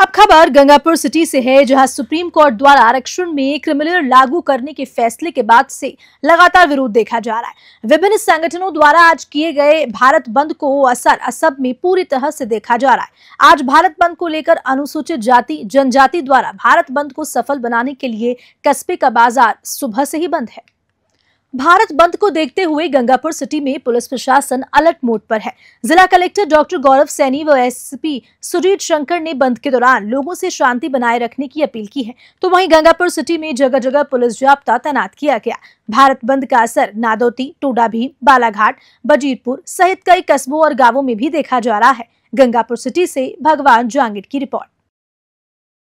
अब खबर गंगापुर सिटी से है जहां सुप्रीम कोर्ट द्वारा आरक्षण में क्रिमिनल लागू करने के फैसले के बाद से लगातार विरोध देखा जा रहा है विभिन्न संगठनों द्वारा आज किए गए भारत बंद को असर असब में पूरी तरह से देखा जा रहा है आज भारत बंद को लेकर अनुसूचित जाति जनजाति द्वारा भारत बंद को सफल बनाने के लिए कस्बे का बाजार सुबह से ही बंद है भारत बंद को देखते हुए गंगापुर सिटी में पुलिस प्रशासन अलर्ट मोड पर है जिला कलेक्टर डॉक्टर गौरव सैनी व एसपी सुरीत शंकर ने बंद के दौरान लोगों से शांति बनाए रखने की अपील की है तो वहीं गंगापुर सिटी में जगह जगह पुलिस जाप्ता तैनात किया गया भारत बंद का असर नादोती टोडा भीम बालाघाट बजीरपुर सहित कई कस्बों और गाँवों में भी देखा जा रहा है गंगापुर सिटी से भगवान जांगिट की रिपोर्ट